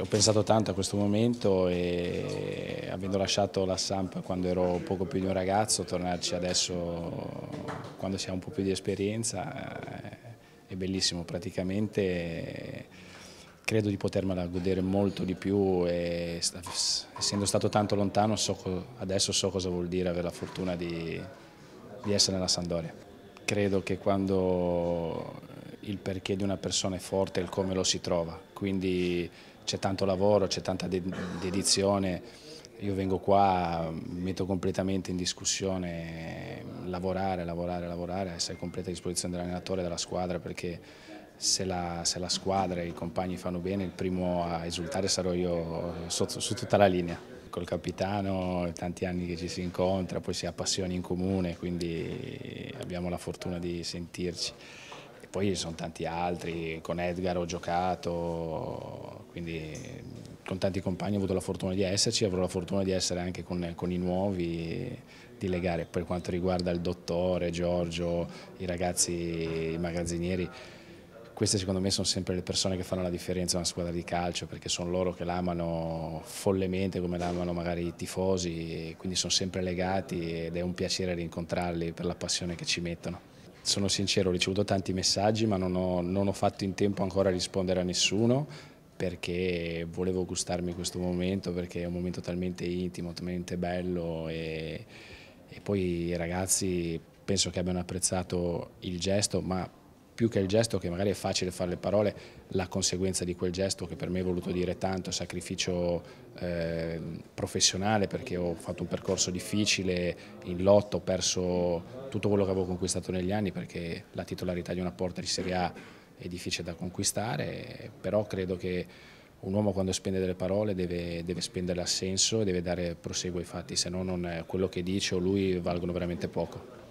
Ho pensato tanto a questo momento e avendo lasciato la Samp quando ero poco più di un ragazzo, tornarci adesso quando si ha un po' più di esperienza eh, è bellissimo, praticamente credo di potermela godere molto di più e essendo stato tanto lontano so, adesso so cosa vuol dire avere la fortuna di, di essere nella Sandoria. Credo che quando il perché di una persona è forte è il come lo si trova, quindi c'è tanto lavoro, c'è tanta dedizione, io vengo qua, metto completamente in discussione lavorare, lavorare, lavorare, essere completa a disposizione dell'allenatore e della squadra perché se la, se la, squadra e i compagni fanno bene il primo a esultare sarò io su, su tutta la linea. Col capitano tanti anni che ci si incontra, poi si ha passioni in comune, quindi abbiamo la fortuna di sentirci. E poi ci sono tanti altri, con Edgar ho giocato, quindi con tanti compagni ho avuto la fortuna di esserci, avrò la fortuna di essere anche con, con i nuovi, di legare. Per quanto riguarda il dottore, Giorgio, i ragazzi, i magazzinieri, queste secondo me sono sempre le persone che fanno la differenza in una squadra di calcio perché sono loro che l'amano follemente come l'amano magari i tifosi quindi sono sempre legati ed è un piacere rincontrarli per la passione che ci mettono. Sono sincero, ho ricevuto tanti messaggi ma non ho, non ho fatto in tempo ancora a rispondere a nessuno perché volevo gustarmi questo momento, perché è un momento talmente intimo, talmente bello e, e poi i ragazzi penso che abbiano apprezzato il gesto, ma più che il gesto, che magari è facile fare le parole, la conseguenza di quel gesto che per me è voluto dire tanto, sacrificio eh, professionale perché ho fatto un percorso difficile, in lotto, ho perso tutto quello che avevo conquistato negli anni perché la titolarità di una porta di Serie A è difficile da conquistare, però credo che un uomo quando spende delle parole deve, deve spenderle a senso e deve dare proseguo ai fatti, se no non quello che dice o lui valgono veramente poco.